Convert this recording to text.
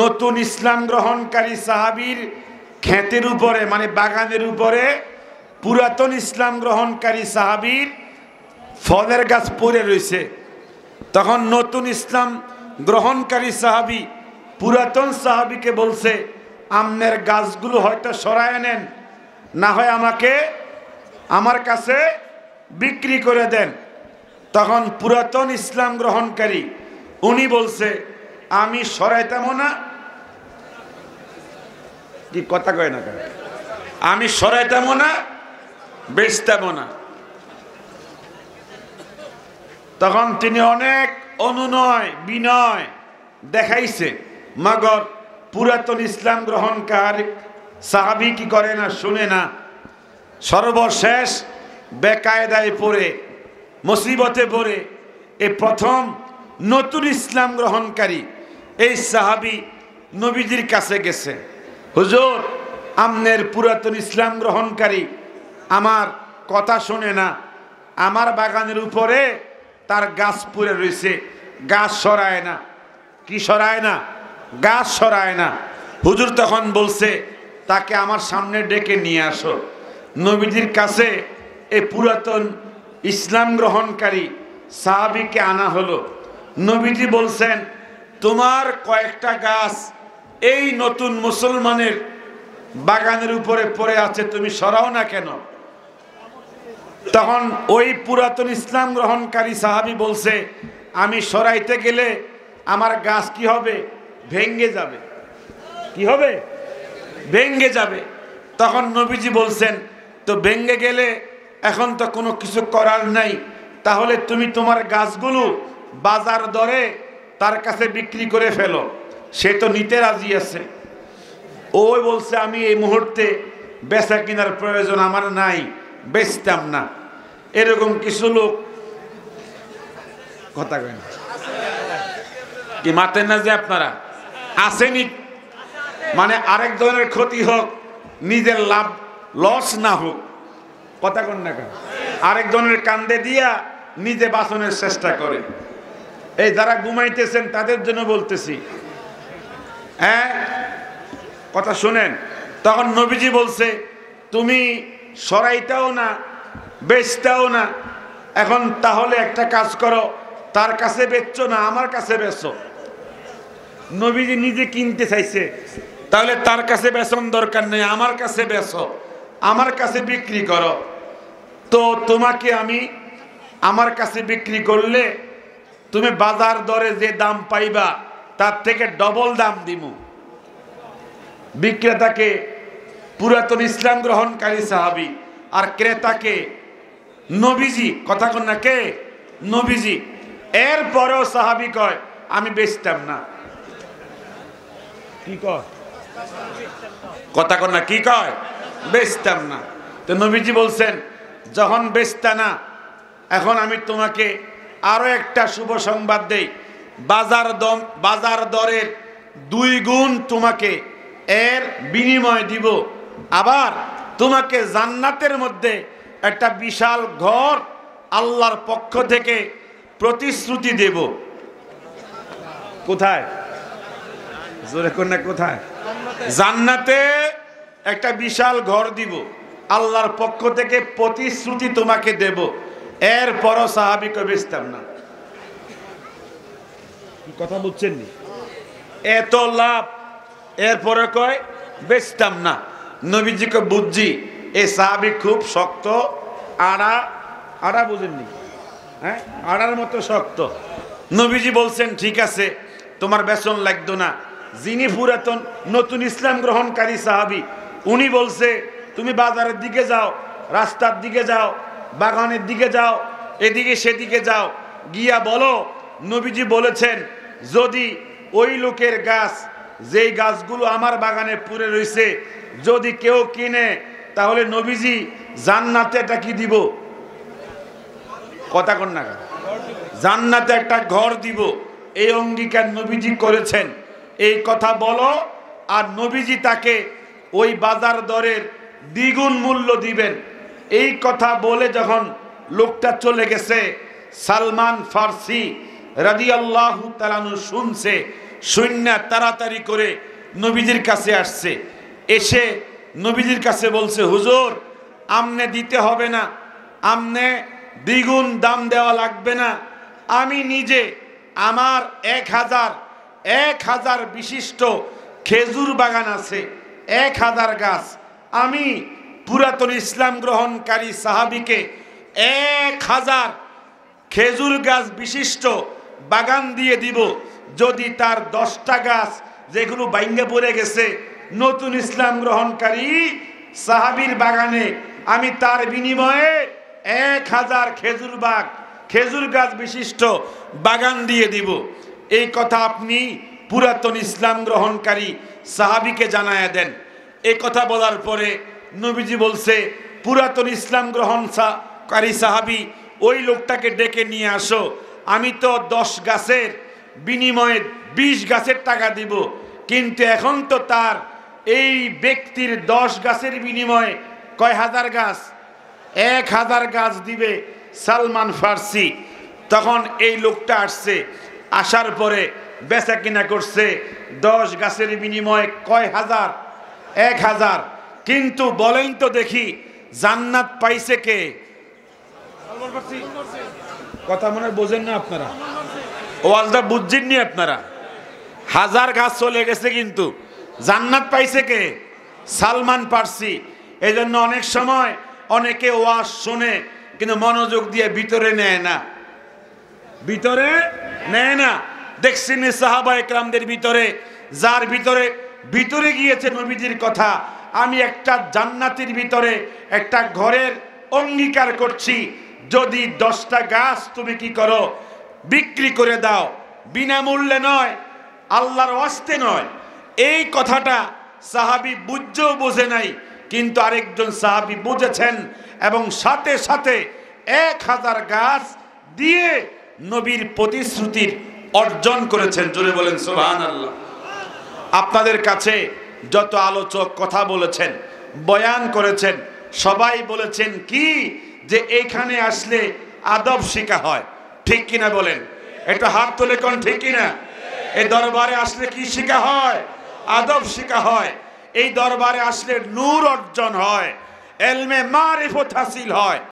নতুন ইসলাম গ্রহণকারী সাহাবির ক্ষেতের উপরে মানে বাগানের উপরে পুরাতন ইসলাম গ্রহণকারী সাহাবির ফলের গাছ পড়ে রয়েছে তখন নতুন ইসলাম গ্রহণকারী সাহাবি পুরাতন সাহাবিকে বলছে আমনের গাছগুলো হয়তো সরায় নেন না হয় আমাকে আমার কাছে বিক্রি করে দেন তখন পুরাতন ইসলাম গ্রহণকারী উনি বলছে আমি সরাইতামও না কি কথা কয় না কেন আমি সরাইতামও না বেচতামও না তখন তিনি অনেক অনুনয় বিনয় দেখাইছে মগর পুরাতন ইসলাম গ্রহণকার সাহাবি কি করে না শুনে না সর্বশেষ বেকায়দায় পড়ে মুসিবতে পড়ে এ প্রথম নতুন ইসলাম গ্রহণকারী এই সাহাবি নবীজির কাছে গেছে হুজুর আমনের পুরাতন ইসলাম গ্রহণকারী আমার কথা শোনে না আমার বাগানের উপরে তার গাছ পুরে রয়েছে গাছ সরায় না কি সরায় না গাছ সরায় না হুজুর তখন বলছে তাকে আমার সামনে ডেকে নিয়ে আসো নবীজির কাছে এ পুরাতন ইসলাম গ্রহণকারী সাহাবিকে আনা হলো নবীজি বলছেন তোমার কয়েকটা গাছ এই নতুন মুসলমানের বাগানের উপরে পড়ে আছে তুমি সরাও না কেন তখন ওই পুরাতন ইসলাম গ্রহণকারী সাহাবি বলছে আমি সরাইতে গেলে আমার গাছ কি হবে ভেঙ্গে যাবে কি হবে ভেঙ্গে যাবে তখন নবীজি বলছেন তো ভেঙ্গে গেলে এখন তো কোনো কিছু করার নাই তাহলে তুমি তোমার গাছগুলো বাজার দরে তার কাছে বিক্রি করে ফেলো সে তো নিতে রাজি আছে ওই বলছে আমি এই মুহূর্তে বেচা কেনার প্রয়োজন আমার নাই বেচতাম না এরকম কিছু লোক কথা কেন কি মাতেন না যে আপনারা আসেনি মানে আরেক ধরনের ক্ষতি হোক নিজের লাভ লস না হোক কথা কন না কেন আরেক ধরনের কান্দে দিয়া নিজে বাঁচনের চেষ্টা করে এই যারা ঘুমাইতেছেন তাদের জন্য বলতেছি হ্যাঁ কথা শুনেন তখন নবীজি বলছে তুমি সরাইটাও না বেচটাও না এখন তাহলে একটা কাজ করো তার কাছে বেচছ না আমার কাছে বেচো নবীজি নিজে কিনতে চাইছে তাহলে তার কাছে বেচন দরকার নেই আমার কাছে বেচো আমার কাছে বিক্রি করো তো তোমাকে আমি আমার কাছে বিক্রি করলে তুমি বাজার দরে যে দাম পাইবা তার থেকে ডবল দাম দিব বিক্রেতাকে পুরাতন ইসলাম গ্রহণকারী সাহাবি আর ক্রেতাকে নবীজি কথা কন না কে নবীজি এর পরেও সাহাবি কয় আমি বেচতাম না কি কয় কথা কন না কি কয় বেচতাম না তো নবীজি বলছেন যখন বেচতা না এখন আমি তোমাকে আরও একটা শুভ সংবাদ দেই বাজার দম বাজার দরের দুই গুণ তোমাকে এর বিনিময় দিব আবার তোমাকে জান্নাতের মধ্যে একটা বিশাল ঘর আল্লাহর পক্ষ থেকে প্রতিশ্রুতি দেব কোথায় জোরে কন্যা কোথায় জান্নাতে একটা বিশাল ঘর দিব আল্লাহর পক্ষ থেকে প্রতিশ্রুতি তোমাকে দেব এরপরও কবি ইসলাম না কথা বুঝছেন নি এত লাভ এরপরে কয় বেচতাম না নবীজিকে বুঝছি এ সাহাবি খুব শক্ত আড়া আড়া বুঝেননি হ্যাঁ আড়ার মতো শক্ত নবীজি বলছেন ঠিক আছে তোমার বেসন লাগতো না যিনি পুরাতন নতুন ইসলাম গ্রহণকারী সাহাবি উনি বলছে তুমি বাজারের দিকে যাও রাস্তার দিকে যাও বাগানের দিকে যাও এদিকে সেদিকে যাও গিয়া বলো নবীজি বলেছেন যদি ওই লোকের গাছ যেই গাছগুলো আমার বাগানে পুরে রয়েছে যদি কেউ কিনে তাহলে নবীজি জান্নাতে এটা কি দিব কথা কন না জান্নাতে একটা ঘর দিব এই অঙ্গীকার নবীজি করেছেন এই কথা বলো আর নবীজি তাকে ওই বাজার দরের দ্বিগুণ মূল্য দিবেন এই কথা বলে যখন লোকটা চলে গেছে সালমান ফার্সি রাজি তালানু শুনছে সৈন্যা তাড়াতাড়ি করে নবীজির কাছে আসছে এসে নবীজির কাছে বলছে হুজুর আমনে দিতে হবে না আমনে দ্বিগুণ দাম দেওয়া লাগবে না আমি নিজে আমার এক হাজার এক হাজার বিশিষ্ট খেজুর বাগান আছে এক হাজার গাছ আমি পুরাতন ইসলাম গ্রহণকারী সাহাবিকে এক হাজার খেজুর গাছ বিশিষ্ট বাগান দিয়ে দিব যদি তার দশটা গাছ যেগুলো বাইঙ্গে পড়ে গেছে নতুন ইসলাম গ্রহণকারী সাহাবির বাগানে আমি তার বিনিময়ে এক হাজার খেজুর বাগ খেজুর গাছ বিশিষ্ট বাগান দিয়ে দিব এই কথা আপনি পুরাতন ইসলাম গ্রহণকারী সাহাবিকে জানায় দেন এই কথা বলার পরে নবীজি বলছে পুরাতন ইসলাম গ্রহণ কারি সাহাবি ওই লোকটাকে ডেকে নিয়ে আসো আমি তো দশ গাছের বিনিময়ে বিশ গাছের টাকা দিব কিন্তু এখন তো তার এই ব্যক্তির দশ গাছের বিনিময়ে কয় হাজার গাছ এক হাজার গাছ দিবে সালমান ফার্সি তখন এই লোকটা আসছে আসার পরে বেচা কিনা করছে দশ গাছের বিনিময়ে কয় হাজার এক হাজার কিন্তু বলেন তো দেখি জান্নাত পাইছে কে কথা মনে বোঝেন না আপনারা বুঝছেন বুঝছেননি আপনারা হাজার গাছ চলে গেছে কিন্তু জান্নাত পাইছে কে সালমান পারসি এই জন্য অনেক সময় অনেকে ওয়াজ শোনে কিন্তু মনোযোগ দিয়ে ভিতরে নেয় না ভিতরে নেয় না দেখছেন সাহাবা একরামদের ভিতরে যার ভিতরে ভিতরে গিয়েছে নবীজির কথা আমি একটা জান্নাতির ভিতরে একটা ঘরের অঙ্গীকার করছি যদি দশটা গাছ তুমি কি করো বিক্রি করে দাও বিনামূল্যে নয় আল্লাহর অস্তে নয় এই কথাটা সাহাবি বুঝেও বোঝে নাই কিন্তু আরেকজন সাহাবি বুঝেছেন এবং সাথে সাথে এক হাজার গাছ দিয়ে নবীর প্রতিশ্রুতির অর্জন করেছেন জোরে বলেন সোহান আল্লাহ আপনাদের কাছে যত আলোচক কথা বলেছেন বয়ান করেছেন সবাই বলেছেন কি যে এইখানে আসলে আদব শিকা হয় ঠিক কিনা বলেন এটা হাত তুলে কোন ঠিক কিনা এই দরবারে আসলে কি শিকা হয় আদব শিকা হয় এই দরবারে আসলে নূর অর্জন হয় এলমে মারিফত হাসিল হয়